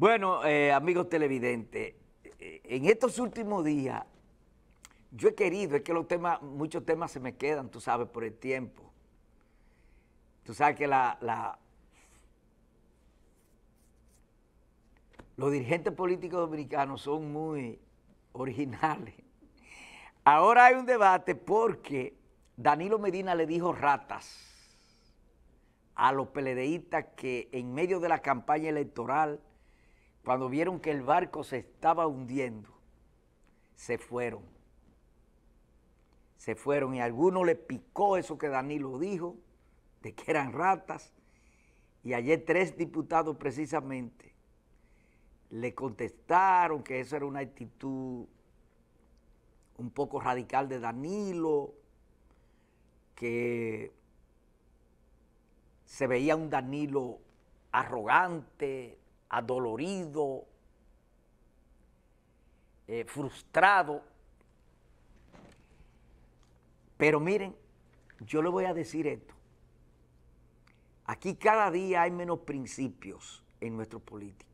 Bueno, eh, amigos televidentes, eh, en estos últimos días yo he querido, es que los temas, muchos temas se me quedan, tú sabes, por el tiempo. Tú sabes que la, los dirigentes políticos dominicanos son muy originales. Ahora hay un debate porque Danilo Medina le dijo ratas a los peledeístas que en medio de la campaña electoral cuando vieron que el barco se estaba hundiendo, se fueron. Se fueron y a alguno le picó eso que Danilo dijo, de que eran ratas. Y ayer tres diputados precisamente le contestaron que eso era una actitud un poco radical de Danilo, que se veía un Danilo arrogante, adolorido, eh, frustrado. Pero miren, yo le voy a decir esto. Aquí cada día hay menos principios en nuestro político,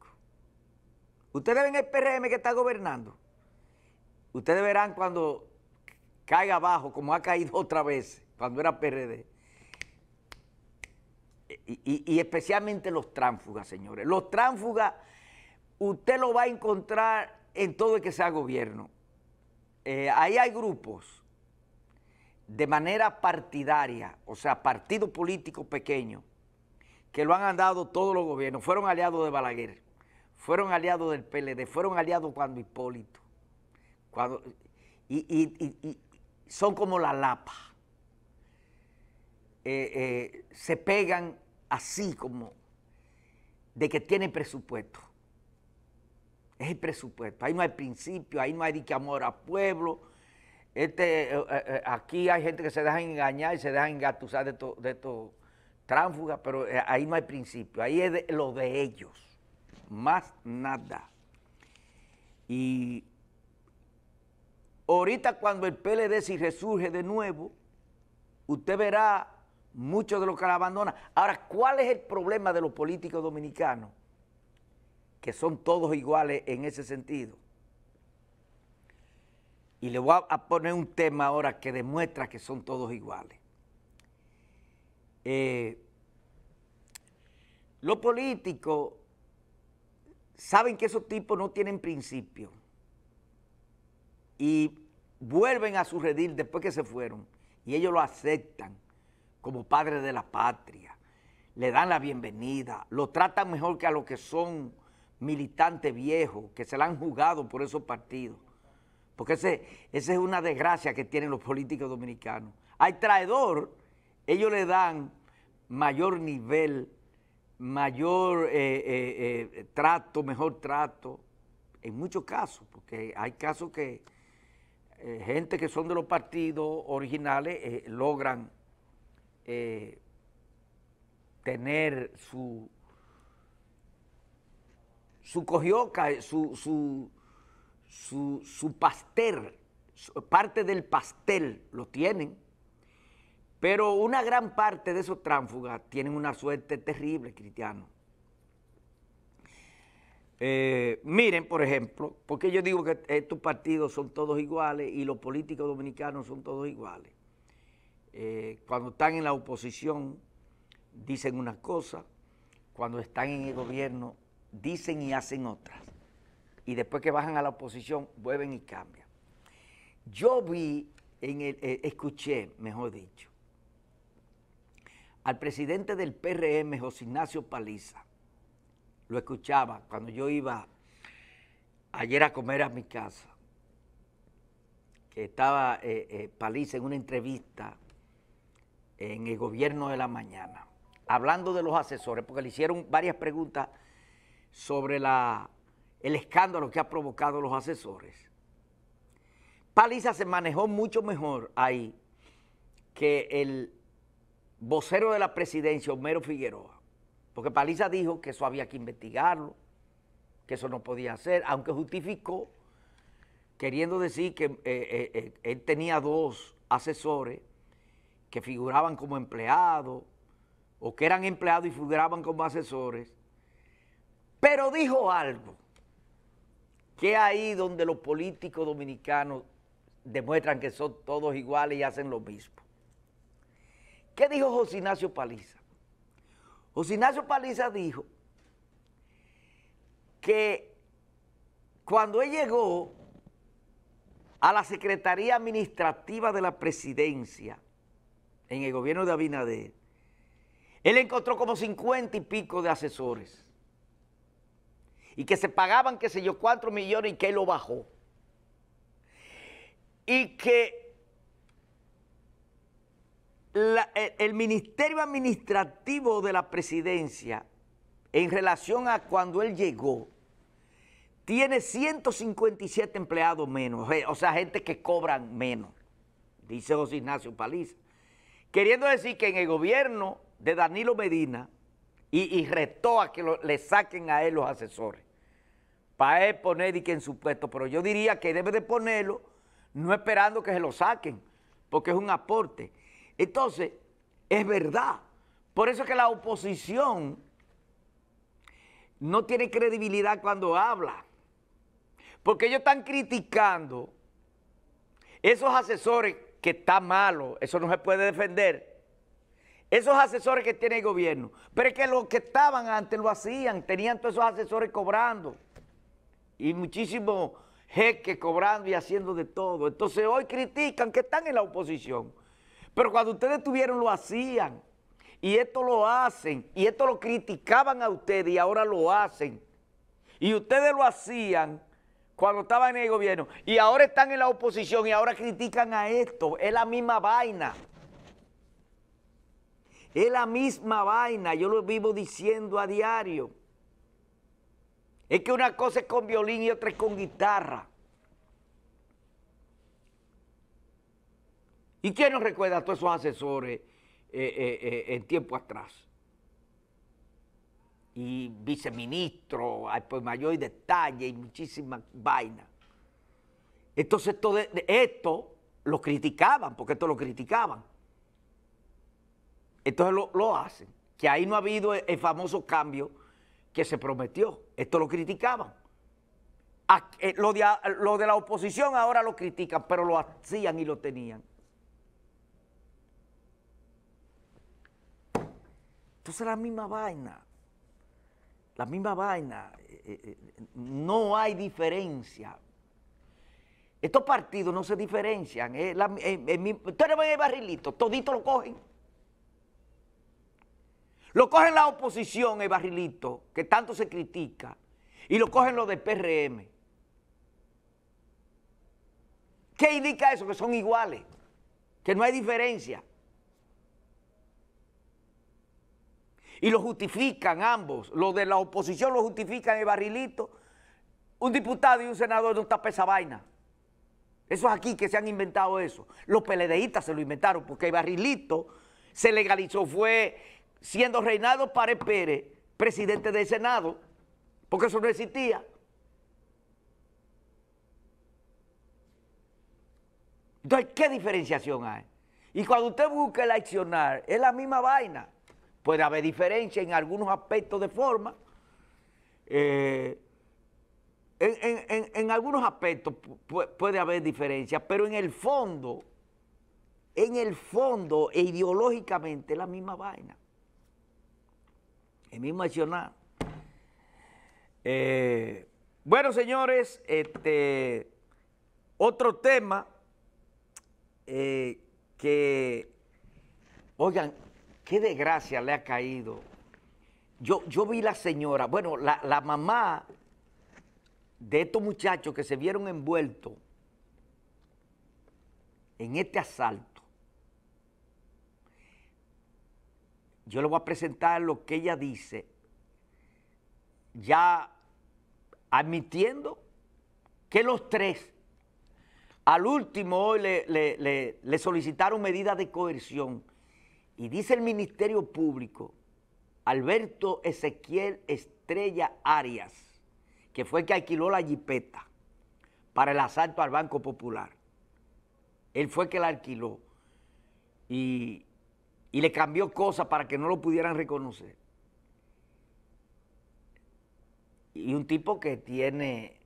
Ustedes ven el PRM que está gobernando. Ustedes verán cuando caiga abajo, como ha caído otra vez, cuando era PRD y, especialmente los tránsfugas, señores. Los tránsfugas, usted lo va a encontrar en todo el que sea gobierno. Eh, ahí hay grupos de manera partidaria, o sea, partido político pequeño, que lo han andado todos los gobiernos. Fueron aliados de Balaguer, fueron aliados del PLD, fueron aliados cuando Hipólito. Cuando, y son como la lapa. Eh, eh, se pegan así como de que tiene presupuesto. Es el presupuesto. Ahí no hay principio, ahí no hay que amor a pueblo. Este, eh, aquí hay gente que se deja engañar y se deja engatusar de estos de pero ahí no hay principio. Ahí es lo de ellos. Más nada. Y ahorita cuando el PLD si resurge de nuevo, usted verá muchos de los que la abandonan. Ahora, ¿cuál es el problema de los políticos dominicanos? Que son todos iguales en ese sentido. Y le voy a poner un tema ahora que demuestra que son todos iguales. Eh, los políticos saben que esos tipos no tienen principio y vuelven a su redil después que se fueron y ellos lo aceptan como padres de la patria, le dan la bienvenida, lo tratan mejor que a los que son militantes viejos, que se la han jugado por esos partidos. Porque esa es una desgracia que tienen los políticos dominicanos. hay traidor, ellos le dan mayor nivel, mayor eh, eh, eh, trato, mejor trato, en muchos casos, porque hay casos que gente que son de los partidos originales logran eh, tener su, su cojioca, su, su, pastel, parte del pastel lo tienen, pero una gran parte de esos tránfugas tienen una suerte terrible, cristiano. Eh, miren, por ejemplo, porque yo digo que eh, estos partidos son todos iguales y los políticos dominicanos son todos iguales. Eh, cuando están en la oposición dicen una cosa, cuando están en el gobierno dicen y hacen otras. Y después que bajan a la oposición vuelven y cambian. Yo vi, en eh, escuché, mejor dicho, al presidente del PRM, José Ignacio Paliza, lo escuchaba cuando yo iba ayer a comer a mi casa, que estaba eh, Paliza en una entrevista en el gobierno de la mañana, hablando de los asesores, porque le hicieron varias preguntas sobre el escándalo que ha provocado los asesores. Paliza se manejó mucho mejor ahí que el vocero de la presidencia, Homero Figueroa, porque Paliza dijo que eso había que investigarlo, que eso no podía hacer, aunque justificó, queriendo decir que eh, eh, eh, él tenía dos asesores, que figuraban como empleados o que eran empleados y figuraban como asesores, pero dijo algo que ahí donde los políticos dominicanos demuestran que son todos iguales y hacen lo mismo. ¿Qué dijo José Ignacio Paliza? José Ignacio Paliza dijo que cuando él llegó a la Secretaría Administrativa de la Presidencia, en el gobierno de Abinader, él encontró como cincuenta y pico de asesores y que se pagaban, qué sé yo, 4 millones y que él lo bajó. Y que el, el Ministerio Administrativo de la Presidencia, en relación a cuando él llegó, tiene 157 empleados menos, eh, o sea, gente que cobran menos, dice José Ignacio Paliza. Queriendo decir que en el gobierno de Danilo Medina, y, restó retó a que le saquen a él los asesores, para él poner y que en su puesto, pero yo diría que debe de ponerlo, no esperando que se lo saquen, porque es un aporte. Entonces, es verdad. Por eso es que la oposición no tiene credibilidad cuando habla. Porque ellos están criticando esos asesores que está malo, eso no se puede defender. Esos asesores que tiene el gobierno, pero es que los que estaban antes lo hacían, tenían todos esos asesores cobrando y muchísimos jeques cobrando y haciendo de todo. Entonces hoy critican que están en la oposición, pero cuando ustedes tuvieron lo hacían y esto lo hacen y esto lo criticaban a ustedes y ahora lo hacen. Y ustedes lo hacían cuando estaban en el gobierno y ahora están en la oposición y ahora critican a esto. Es la misma vaina. Es la misma vaina, yo lo vivo diciendo a diario. Es que una cosa es con violín y otra es con guitarra. ¿Y quién nos recuerda a todos esos asesores eh, eh, eh, en tiempo atrás? y viceministro, pues pues mayor detalle y muchísimas vainas. Entonces esto, de, esto lo criticaban, porque esto lo criticaban. Entonces lo, hacen, que ahí no ha habido e, el, famoso cambio que se prometió, esto lo criticaban. Eh, lo, de, lo de la oposición ahora lo critican, pero lo hacían y lo tenían. Entonces la misma vaina la misma vaina, eh, eh, eh, no hay diferencia. Estos partidos no se diferencian, ustedes ven el barrilito, todito lo cogen. Lo cogen la oposición, el barrilito, que tanto se critica, y lo cogen los de PRM. ¿Qué indica eso? Que son iguales, que no hay diferencia. y lo justifican ambos. Los de la oposición lo justifican el barrilito. Un diputado y un senador no está esa vaina. Eso es aquí que se han inventado eso. Los peledeístas se lo inventaron porque el barrilito se legalizó, fue siendo Reinaldo Párez Pérez, presidente del Senado, porque eso no existía. Entonces, ¿qué diferenciación hay? Y cuando usted busca el accionar, es la misma vaina puede haber diferencia en algunos aspectos de forma. Eh, en, algunos aspectos puede, haber diferencia, pero en el fondo, en el fondo e ideológicamente es la misma vaina. El mismo accionar. Eh, bueno, señores, este, otro tema eh, que, oigan, qué desgracia le ha caído. Yo, yo vi la señora, bueno, la, mamá de estos muchachos que se vieron envueltos en este asalto. Yo le voy a presentar lo que ella dice, ya admitiendo que los tres, al último hoy le solicitaron medidas de coerción y dice el Ministerio Público, Alberto Ezequiel Estrella Arias, que fue el que alquiló la jipeta para el asalto al Banco Popular. Él fue el que la alquiló y, le cambió cosas para que no lo pudieran reconocer. Y un tipo que tiene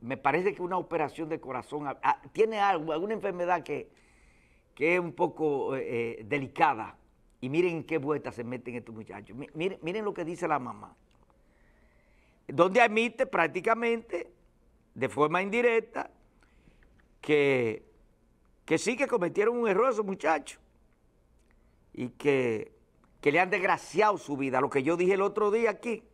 me parece que una operación de corazón, tiene algo, alguna enfermedad que que es un poco eh, delicada. Y miren qué vueltas se meten estos muchachos. Miren, miren lo que dice la mamá. Donde admite prácticamente, de forma indirecta, que, sí que cometieron un error esos muchachos. Y que le han desgraciado su vida. Lo que yo dije el otro día aquí,